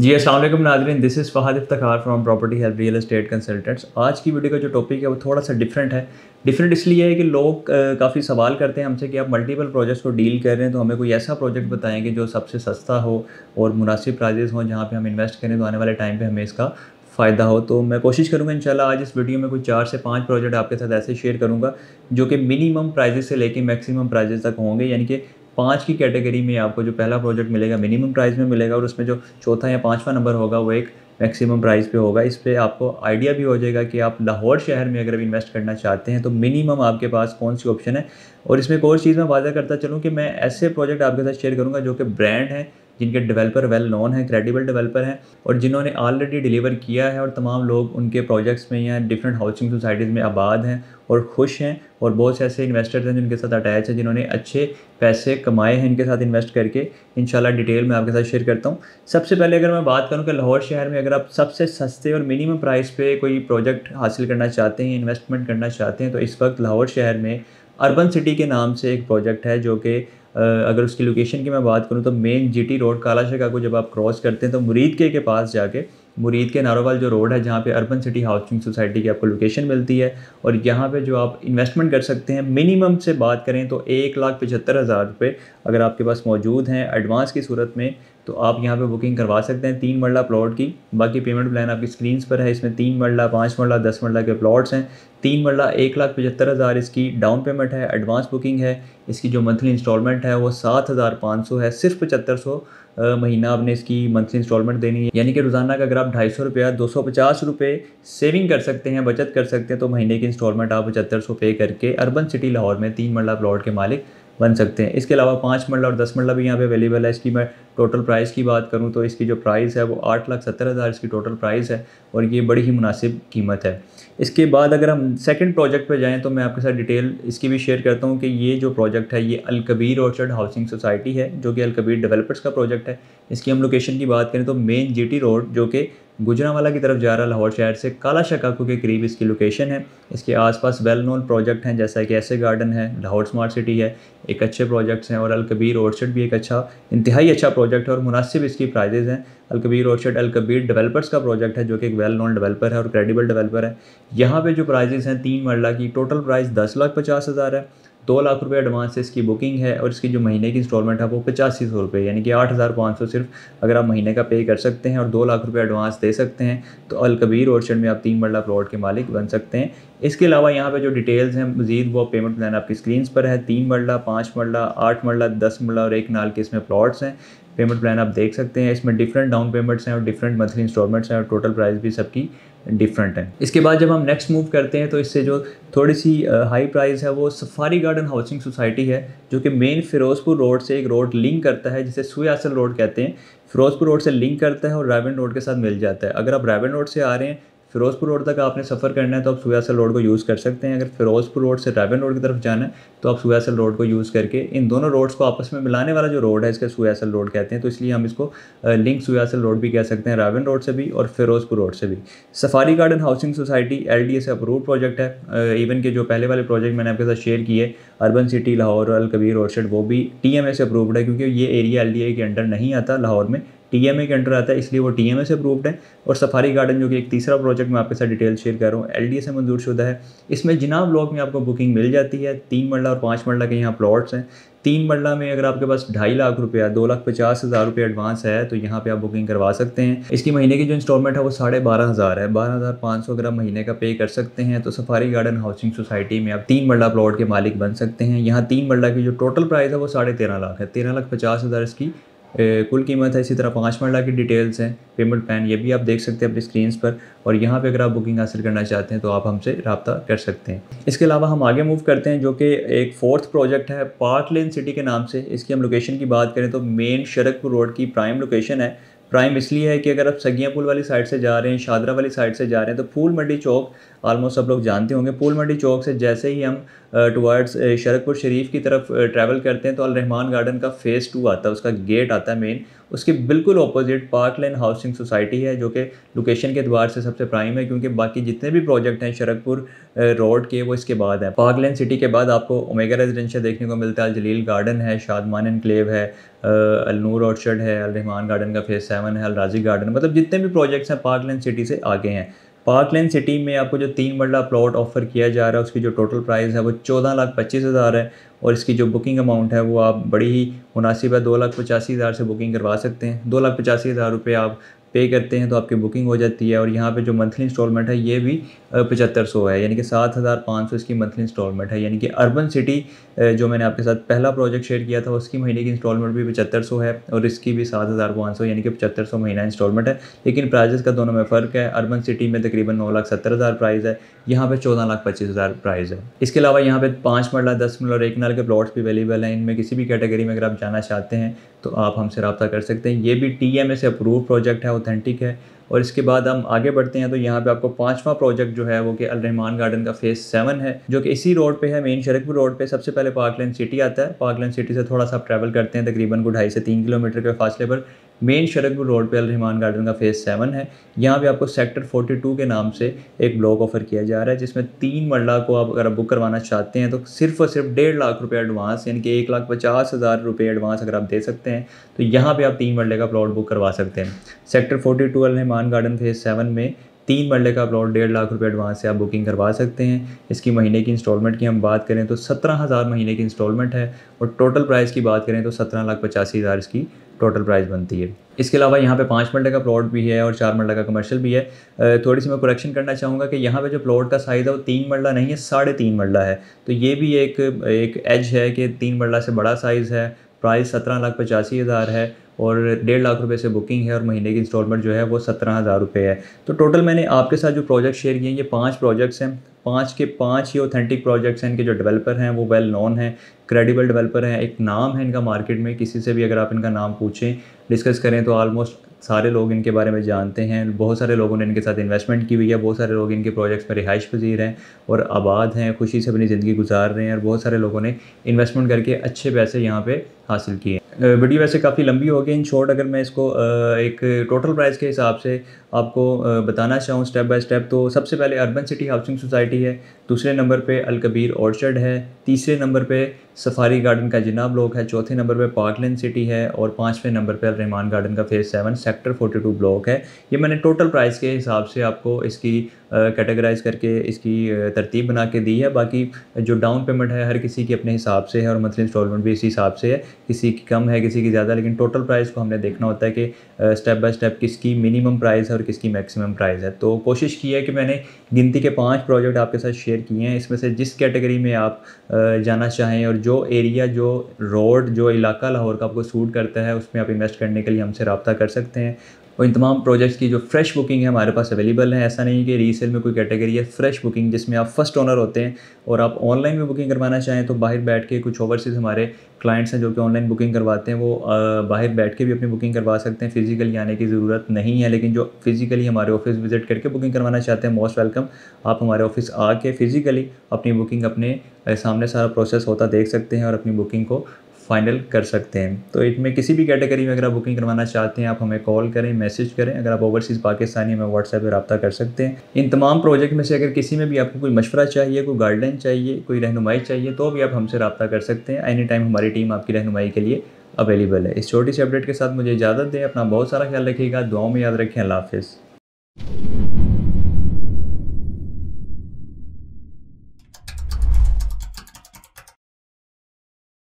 जी असलम नाजरीन this is Fahad Iftikhar from property help real estate consultants आज की वीडियो का जो टॉपिक है वो थोड़ा सा डिफरेंट है डिफरेंट इसलिए है कि लोग काफ़ी सवाल करते हैं हमसे कि आप मल्टीपल प्रोजेक्ट्स को डील कर रहे हैं तो हमें कोई ऐसा प्रोजेक्ट बताएं कि जो सबसे सस्ता हो और मुनासिब प्राइजेज़ हों जहाँ पर हम इन्वेस्ट करें तो आने वाले टाइम पर हमें इसका फ़ायदा हो तो मैं कोशिश करूँगा इंशाल्लाह आज इस वीडियो में कोई चार से पाँच प्रोजेक्ट आपके साथ ऐसे शेयर करूँगा जो कि मिनिमम प्राइजेस से लेकर मैक्सिमम प्राइजेस तक होंगे यानी कि पाँच की कैटेगरी में आपको जो पहला प्रोजेक्ट मिलेगा मिनिमम प्राइस में मिलेगा और उसमें जो चौथा या पाँचवा नंबर होगा वो एक मैक्सिमम प्राइस पे होगा इस पर आपको आइडिया भी हो जाएगा कि आप लाहौर शहर में अगर इन्वेस्ट करना चाहते हैं तो मिनिमम आपके पास कौन सी ऑप्शन है और इसमें एक और चीज़ मैं वादा करता चलूँ कि मैं ऐसे प्रोजेक्ट आपके साथ शेयर करूँगा जो कि ब्रांड हैं जिनके डेवलपर वेल नोन है क्रेडिबल डेवलपर हैं और जिन्होंने ऑलरेडी डिलीवर किया है और तमाम लोग उनके प्रोजेक्ट्स में या डिफरेंट हाउसिंग सोसाइटीज़ में आबाद हैं और खुश हैं और बहुत से ऐसे इन्वेस्टर्स हैं जिनके साथ अटैच हैं जिन्होंने अच्छे पैसे कमाए हैं इनके साथ इन्वेस्ट करके इन डिटेल में आपके साथ शेयर करता हूँ सबसे पहले अगर मैं बात करूँ कि लाहौर शहर में अगर आप सबसे सस्ते और मिनिमम प्राइस पर कोई प्रोजेक्ट हासिल करना चाहते हैं इन्वेस्टमेंट करना चाहते हैं तो इस वक्त लाहौर शहर में अर्बन सिटी के नाम से एक प्रोजेक्ट है जो कि अगर उसकी लोकेशन की मैं बात करूँ तो मेन जीटी रोड कालाशका को जब आप क्रॉस करते हैं तो मुरीद के के पास जाके मुरीद के नारोवाल जो रोड है जहाँ पे अर्बन सिटी हाउसिंग सोसाइटी की आपको लोकेशन मिलती है और यहाँ पे जो आप इन्वेस्टमेंट कर सकते हैं मिनिमम से बात करें तो एक लाख पचहत्तर हज़ार रुपये अगर आपके पास मौजूद हैं एडवांस की सूरत में तो आप यहाँ पे बुकिंग करवा सकते हैं तीन मरला प्लॉट की बाकी पेमेंट प्लान आपकी स्क्रीन पर है इसमें तीन मरला पाँच मरला दस मरला के प्लॉट्स हैं तीन मरला एक लाख पचहत्तर हज़ार इसकी डाउन पेमेंट है एडवांस बुकिंग है इसकी जो मंथली इंस्टॉलमेंट है वो सात हज़ार पाँच सौ है सिर्फ पचहत्तर सौ महीना आपने इसकी मंथली इंस्टॉलमेंट देनी है यानी कि रोज़ाना का अगर आप ढाई सौ रुपया दो सौ पचास रुपये सेविंग कर सकते हैं बचत कर सकते हैं तो महीने की इंस्टॉलमेंट आप पचहत्तर सौ पे करके अर्बन सिटी लाहौर में तीन मरला प्लॉट के मालिक बन सकते हैं इसके अलावा पाँच मरला और दस मरला भी यहाँ पे अवेलेबल है इसकी मैं टोटल प्राइस की बात करूँ तो इसकी जो प्राइस है वो आठ लाख सत्तर हज़ार इसकी टोटल प्राइस है और ये बड़ी ही मुनासिब कीमत है इसके बाद अगर हम सेकंड प्रोजेक्ट पर जाएँ तो मैं आपके साथ डिटेल इसकी भी शेयर करता हूँ कि ये जो प्रोजेक्ट है ये अलकबीर ऑर्चर्ड हाउसिंग सोसाइटी है जो कि अलकबीर डेवलपर्स का प्रोजेक्ट है इसकी हम लोकेशन की बात करें तो मेन जी रोड जो कि गुजरावाला की तरफ जा रहा लाहौर शहर से काला शकाकू के करीब इसकी लोकेशन है इसके आसपास वेल नोन प्रोजेक्ट हैं जैसा कि ऐसे गार्डन है लाहौर स्मार्ट सिटी है एक अच्छे प्रोजेक्ट्स हैं और अलकबीर ऑर्चर्ड भी एक अच्छा इंतहाई अच्छा प्रोजेक्ट है और मुनासिब इसकी प्राइजेज़ हैं अलकबीर ऑर्चर्ड अलकबीर डेवलपर्स का प्रोजेक्ट है जो कि एक वेल नोन डेवलपर है और क्रेडिबल डेवलपर है यहाँ पर जो प्राइजेज़ हैं तीन मरला की टोटल प्राइस दस लाख पचास हज़ार है दो लाख रुपये एडवांस से इसकी बुकिंग है और इसकी जो महीने की इंस्टॉलमेंट है वो पचासी सौ रुपये यानी कि आठ हज़ार पाँच सौ सिर्फ अगर आप महीने का पे कर सकते हैं और दो लाख रुपये एडवांस दे सकते हैं तो अलकबीर ऑर्चर्ड में आप तीन मरला प्लॉट के मालिक बन सकते हैं इसके अलावा यहाँ पर जो डिटेल्स हैं मजीद वो पेमेंट प्लान आपकी स्क्रीन पर है तीन मरला पाँच मरला आठ मरला दस मरला और एक नाल के इसमें प्लाट्स हैं पेमेंट प्लान आप देख सकते हैं इसमें डिफरेंट डाउन पेमेंट्स हैं और डिफरेंट मंथली इंस्टॉलमेंट्स हैं और टोटल प्राइस भी सबकी डिफरेंट है इसके बाद जब हम नेक्स्ट मूव करते हैं तो इससे जो थोड़ी सी हाई प्राइस है वो सफारी गार्डन हाउसिंग सोसाइटी है जो कि मेन फिरोजपुर रोड से एक रोड लिंक करता है जिसे सुयासल रोड कहते हैं फिरोजपुर रोड से लिंक करता है और रायबन रोड के साथ मिल जाता है अगर आप रायबन रोड से आ रहे हैं फिरोजपुर रोड तक आपने सफ़र करना है तो आप सुयासल रोड को यूज़ कर सकते हैं अगर फिरोजपुर रोड से रैबन रोड की तरफ जाना है तो आप सुयासल रोड को यूज़ करके इन दोनों रोड्स को आपस में मिलाने वाला जो रोड है इसका सुयासल रोड कहते हैं तो इसलिए हम इसको लिंक सुयासल रोड भी कह सकते हैं रैबन रोड से भी और फिरोजपुर रोड से भी safari garden housing society L से अप्रूव प्रोजेक्ट है इवन के जो पहले वाले प्रोजेक्ट मैंने आपके साथ शेयर किए urban city Lahore Al Kabir road वो भी टी से अप्रूव्ड है क्योंकि ये एरिया एल के अंडर नहीं आता लाहौर में टीएमए के अंडर आता है इसलिए वो टीएमए से अप्रूव्ड है और सफारी गार्डन जो कि एक तीसरा प्रोजेक्ट मैं आपके साथ डिटेल शेयर कर रहा हूँ एलडीए से मंजूर शुदा है इसमें जिनाब ब्लॉक में आपको बुकिंग मिल जाती है तीन मरला और पाँच मरला के यहाँ प्लॉट्स हैं तीन मरला में अगर आपके पास ढाई लाख रुपया दो लाख पचास हज़ार रुपये एडवांस है तो यहाँ पे आप बुकिंग करवा सकते हैं इसकी महीने की जो इंस्टॉलमेंट है वो साढ़े बारह हज़ार है बारह हज़ार पाँच सौ अगर आप महीने का पे कर सकते हैं तो सफारी गार्डन हाउसिंग सोसाइटी में आप तीन मरला प्लॉट के मालिक बन सकते हैं यहाँ तीन मरला की जो टोटल प्राइस है वो साढ़े तेरह लाख है तेरह लाख पचास हज़ार इसकी कुल कीमत है इसी तरह पाँच लाख की डिटेल्स हैं पेमेंट प्लान ये भी आप देख सकते हैं अपनी स्क्रीन पर और यहाँ पे अगर आप बुकिंग हासिल करना चाहते हैं तो आप हमसे रबता कर सकते हैं इसके अलावा हम आगे मूव करते हैं जो कि एक फोर्थ प्रोजेक्ट है पार्क लेन सिटी के नाम से इसकी हम लोकेशन की बात करें तो मेन शरकपुर रोड की प्राइम लोकेशन है प्राइम इसलिए है कि अगर आप सगिया पुल वाली साइड से जा रहे हैं शादरा वाली साइड से जा रहे हैं तो फूल मंडी चौक ऑलमोस्ट सब लोग जानते होंगे पुल मंडी चौक से जैसे ही हम टुवर्ड्स शरकपुर शरीफ की तरफ ट्रैवल करते हैं तो अल रहमान गार्डन का फ़ेज़ टू आता है उसका गेट आता है मेन उसके बिल्कुल opposite park line housing society है जो कि लोकेशन के द्वार से सबसे प्राइम है क्योंकि बाकी जितने भी प्रोजेक्ट हैं शरकपुर रोड के वो इसके बाद हैं पार्क लैन सिटी के बाद आपको ओमेगा रेजिडेंशियल देखने को मिलता है जलील गार्डन है शादमान इनक्लेव है अलनूर ऑर्चर्ड है अलरहमान गार्डन का फेज़ सेवन है अलराजी गार्डन मतलब जितने भी प्रोजेक्ट्स हैं पार्क लाइन सिटी से आगे हैं पार्कलैंड सिटी में आपको जो तीन मरला प्लॉट ऑफर किया जा रहा है उसकी जो टोटल प्राइस है वो चौदह लाख पच्चीस हज़ार है और इसकी जो बुकिंग अमाउंट है वो आप बड़ी ही मुनासिब है दो लाख पचासी हज़ार से बुकिंग करवा सकते हैं दो लाख पचासी हज़ार रुपये आप पे करते हैं तो आपकी बुकिंग हो जाती है और यहाँ पे जो मंथली इंस्टॉलमेंट है ये भी पचहत्तर सौ है यानी कि सात हज़ार पाँच सौ इसकी मंथली इंस्टॉलमेंट है यानी कि अर्बन सिटी जो मैंने आपके साथ पहला प्रोजेक्ट शेयर किया था उसकी महीने की इंस्टॉलमेंट भी पचहत्तर सौ है और इसकी भी सात हज़ार पाँच सौ यानी कि पचहत्तर सौ महीना इंस्टॉलमेंट है लेकिन प्राइजेस का दोनों में फ़र्क है अर्बन सिटी में तकरीबन नौ लाख सत्तर हज़ार प्राइज़ है यहाँ पर चौदह लाख पच्चीस हज़ार प्राइज़ है इसके अलावा यहाँ पर पाँच मरला दस मरला और एक नाल के प्लॉट्स भी अवेलेबल हैं इनमें किसी भी कैटेगरी में अगर आप जाना चाहते हैं तो आप हमसे रबता कर सकते हैं ये भी T M S approve project है ऑथेंटिक है और इसके बाद हम आगे बढ़ते हैं तो यहाँ पे आपको पांचवा प्रोजेक्ट जो है वो कि अलरहमान गार्डन का फेज़ सेवन है जो कि इसी रोड पे है मेन शरकपुर रोड पे सबसे पहले पार्कलैंड सिटी आता है पार्कलैंड सिटी से थोड़ा सा आप ट्रैवल करते हैं तकरीबन को ढाई से तीन किलोमीटर के फासले पर मेन शरकपुर रोड पे रहमान गार्डन का फेज़ सेवन है यहाँ पे आपको सेक्टर फोर्टी टू के नाम से एक ब्लॉक ऑफ़र किया जा रहा है जिसमें तीन मरला को आप अगर आप बुक करवाना चाहते हैं तो सिर्फ और सिर्फ डेढ़ लाख रुपये एडवांस यानी कि एक लाख पचास हज़ार रुपये एडवांस अगर आप दे सकते हैं तो यहाँ पर आप तीन मरले का प्लॉट बुक करवा सकते हैं sector forty two Rahman garden phase seven में तीन मरले का प्लॉट डेढ़ लाख रुपये एडवांस से आप बुकिंग करवा सकते हैं इसकी महीने की इंस्टॉलमेंट की हम बात करें तो सत्रह हज़ार महीने की इंस्टॉलमेंट है और टोटल प्राइस की बात करें तो सत्रह लाख पचासी हज़ार इसकी टोटल प्राइस बनती है इसके अलावा यहाँ पे पाँच मंडल का प्लॉट भी है और चार मरला का कमर्शियल भी है थोड़ी सी मैं कुरेक्शन करना चाहूँगा कि यहाँ पे जो प्लॉट का साइज़ है वो तीन मरला नहीं है साढ़े तीन मरला है तो ये भी एक एक एज है कि तीन मरला से बड़ा साइज़ है प्राइस सत्रह लाख पचासी हज़ार है और डेढ़ लाख रुपए से बुकिंग है और महीने की इंस्टॉलमेंट जो है वो सत्रह हज़ार रुपये है तो टोटल मैंने आपके साथ जो प्रोजेक्ट शेयर किए हैं ये पांच प्रोजेक्ट्स हैं पांच के पांच ही ऑथेंटिक प्रोजेक्ट्स हैं इनके जो डेवलपर हैं वो वेल नॉन हैं क्रेडिबल डेवलपर हैं एक नाम है इनका मार्केट में किसी से भी अगर आप इनका नाम पूछें डिस्कस करें तो ऑलमोस्ट सारे लोग इनके बारे में जानते हैं बहुत सारे लोगों ने इनके साथ इन्वेस्टमेंट की हुई है बहुत सारे लोग इनके प्रोजेक्ट्स पर रिहाइश पजीर हैं और आबाद हैं खुशी से अपनी ज़िंदगी गुजार रहे हैं और बहुत सारे लोगों ने इन्वेस्टमेंट करके अच्छे पैसे यहाँ पर हासिल किए वीडियो वैसे काफ़ी लंबी हो गई इन शॉर्ट अगर मैं इसको एक टोटल प्राइस के हिसाब से आपको बताना चाहूँ स्टेप बाय स्टेप तो सबसे पहले अर्बन सिटी हाउसिंग सोसाइटी है दूसरे नंबर पे अलकबीर ऑर्चर्ड है तीसरे नंबर पे सफारी गार्डन का जिना ब्लॉक है चौथे नंबर पे पार्कलैंड सिटी है और पाँचवें नंबर पे रहमान गार्डन का phase seven sector forty two block है ये मैंने टोटल प्राइस के हिसाब से आपको इसकी कैटेगराइज करके इसकी तरतीब बना के दी है बाकी जो डाउन पेमेंट है हर किसी की अपने हिसाब से है और मंथली इंस्टॉलमेंट भी इसी हिसाब से है किसी की कम है किसी की ज़्यादा लेकिन टोटल प्राइस को हमने देखना होता है कि स्टेप बाय स्टेप किसकी मिनिमम प्राइस है और किसकी मैक्सिमम प्राइस है तो कोशिश की है कि मैंने गिनती के पाँच प्रोजेक्ट आपके साथ शेयर किए हैं इसमें से जिस कैटेगरी में आप जाना चाहें और जो एरिया जो रोड जो इलाका लाहौर का आपको सूट करता है उसमें आप इन्वेस्ट करने के लिए हमसे रबता कर सकते हैं और इन तमाम प्रोजेक्ट्स की जो फ्रेश बुकिंग है हमारे पास अवेलेबल है ऐसा नहीं कि रीसेल में कोई कैटेगरी है फ्रेश बुकिंग जिसमें आप फर्स्ट ऑनर होते हैं और आप ऑनलाइन में बुकिंग करवाना चाहें तो बाहर बैठ के कुछ ओवरसीज़ हमारे क्लाइंट्स हैं जो कि ऑनलाइन बुकिंग करवाते हैं वो बाहर बैठ के भी अपनी बुकिंग करवा सकते हैं फिजिकली आने की ज़रूरत नहीं है लेकिन जो फिजिकली हमारे ऑफिस विजिट करके बुकिंग करवाना चाहते हैं मोस्ट वेलकम आप हमारे ऑफिस आके फिजिकली अपनी बुकिंग अपने सामने सारा प्रोसेस होता देख सकते हैं और अपनी बुकिंग को फाइनल कर सकते हैं तो इसमें किसी भी कैटेगरी में अगर आप बुकिंग करवाना चाहते हैं आप हमें कॉल करें मैसेज करें अगर आप ओवरसीज़ पाकिस्तानी हमें व्हाट्सएप पर रब्ता कर सकते हैं इन तमाम प्रोजेक्ट में से अगर किसी में भी आपको कोई मशवरा चाहिए कोई गाइडलाइन चाहिए कोई रहनुमाई चाहिए तो भी आप हमसे रब्ता कर सकते हैं एनी टाइम हमारी टीम आपकी रहनुमाई के लिए अवेलेबल है इस छोटी सी अपडेट के साथ मुझे इजाज़त दें अपना बहुत सारा ख्याल रखिएगा दुआओं में याद रखें अल्लाह हाफिज़